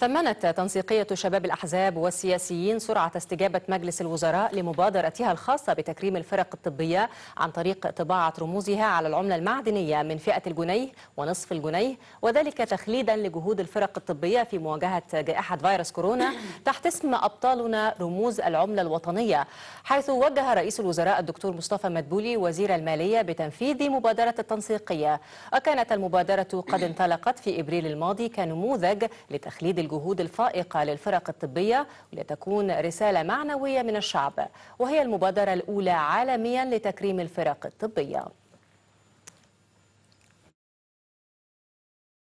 ثمنت تنسيقية شباب الأحزاب والسياسيين سرعة استجابة مجلس الوزراء لمبادرتها الخاصة بتكريم الفرق الطبية عن طريق طباعة رموزها على العملة المعدنية من فئة الجنيه ونصف الجنيه وذلك تخليدا لجهود الفرق الطبية في مواجهة جائحة فيروس كورونا تحت اسم أبطالنا رموز العملة الوطنية حيث وجه رئيس الوزراء الدكتور مصطفى مدبولي وزير المالية بتنفيذ مبادرة التنسيقية وكانت المبادرة قد انطلقت في إبريل الماضي كنموذج لتخليد الجهود الفائقة للفرق الطبية لتكون رسالة معنوية من الشعب وهي المبادرة الأولى عالميا لتكريم الفرق الطبية